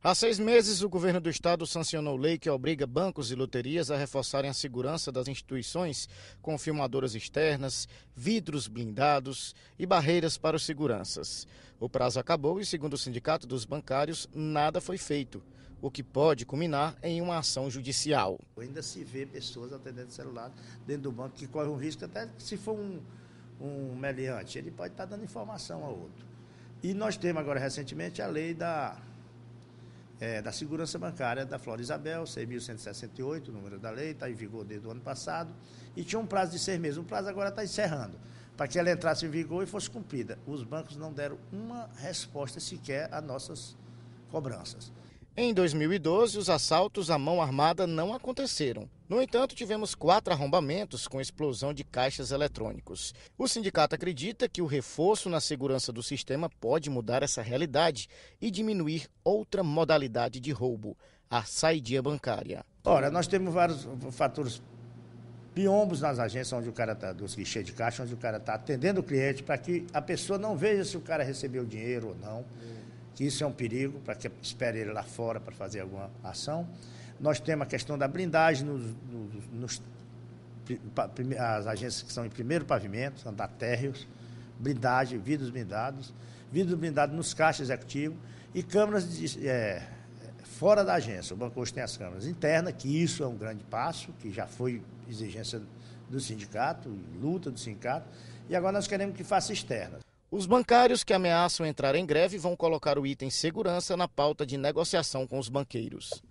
Há seis meses, o governo do estado sancionou lei que obriga bancos e loterias a reforçarem a segurança das instituições com filmadoras externas, vidros blindados e barreiras para os seguranças. O prazo acabou e, segundo o Sindicato dos Bancários, nada foi feito, o que pode culminar em uma ação judicial. Ainda se vê pessoas atendendo celular dentro do banco que corre um risco, até se for um, um meliante, ele pode estar dando informação a outro. E nós temos agora recentemente a lei da é, da Segurança Bancária da Flora Isabel, 6.168, número da lei, está em vigor desde o ano passado, e tinha um prazo de seis meses. O prazo agora está encerrando, para que ela entrasse em vigor e fosse cumprida. Os bancos não deram uma resposta sequer a nossas cobranças. Em 2012, os assaltos à mão armada não aconteceram. No entanto, tivemos quatro arrombamentos com explosão de caixas eletrônicos. O sindicato acredita que o reforço na segurança do sistema pode mudar essa realidade e diminuir outra modalidade de roubo, a saidia bancária. Ora, nós temos vários fatores piombos nas agências onde o cara está, dos guichês de caixa, onde o cara está atendendo o cliente, para que a pessoa não veja se o cara recebeu dinheiro ou não. Hum que isso é um perigo para que espere ele lá fora para fazer alguma ação. Nós temos a questão da blindagem nos, nos, nos as agências que são em primeiro pavimento, são da térreos, blindagem, vidros blindados, vidros blindados nos caixas executivos e câmaras de, é, fora da agência. O Banco hoje tem as câmaras internas, que isso é um grande passo, que já foi exigência do sindicato, luta do sindicato, e agora nós queremos que faça externas. Os bancários que ameaçam entrar em greve vão colocar o item segurança na pauta de negociação com os banqueiros.